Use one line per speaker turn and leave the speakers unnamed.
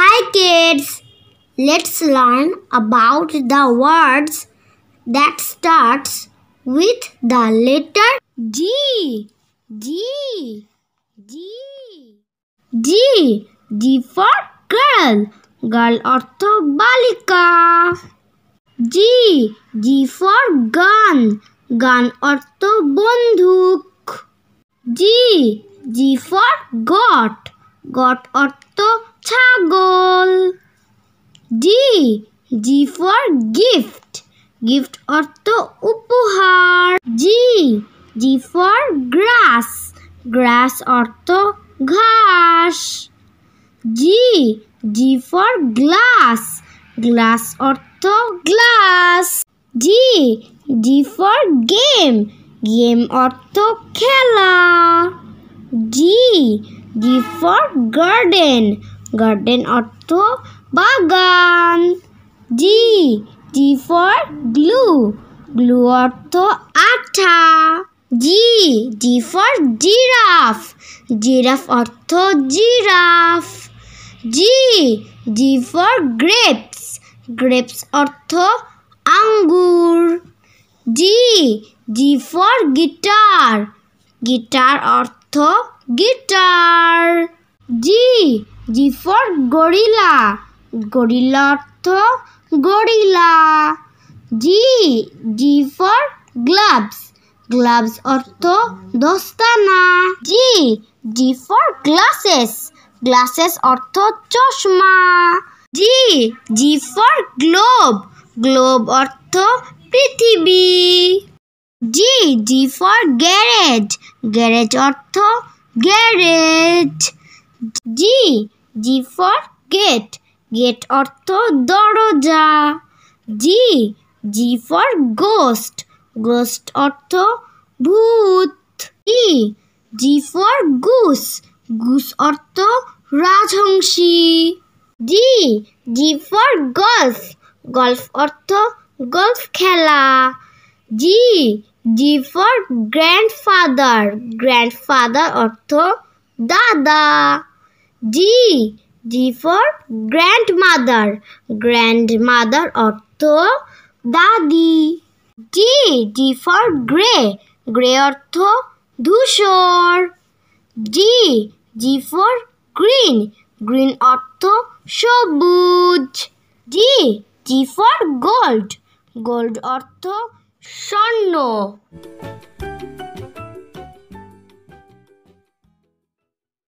Hi kids, let's learn about the words that starts with the letter G. G. G. G. G for girl. Girl to balika. G. G for gun. or to বন্দুক G. G for got. got to ছাগল D G for gift gift অর্থ উপহার G G for grass grass অর্থ ঘাস G G for glass glass অর্থ glass G G for game game অর্থ খেলা G G for garden garden অর্থ বাগান G G for glue glue অর্থ আঠা G G for giraffe giraffe অর্থ giraffe G G for grapes grapes অর্থ আঙ্গুর G G for guitar guitar অর্থ guitar G G for gorilla gorilla অর্থ gorilla G G for gloves gloves অর্থ দস্তানা G G for glasses glasses অর্থ চশমা G G for globe globe অর্থ পৃথিবী G G for garage garage অর্থ garage G G for gate gate অর্থ দরজা G G for ghost ghost অর্থ ভূত E G for goose goose অর্থ রাজহংসী G G for golf golf অর্থ গল্ফ খেলা G G for grandfather grandfather অর্থ দাদা D D for grandmother grandmother অর্থ দাদি D D for grey grey অর্থ ধূসর D D for green green অর্থ সবুজ D D for gold gold অর্থ স্বর্ণ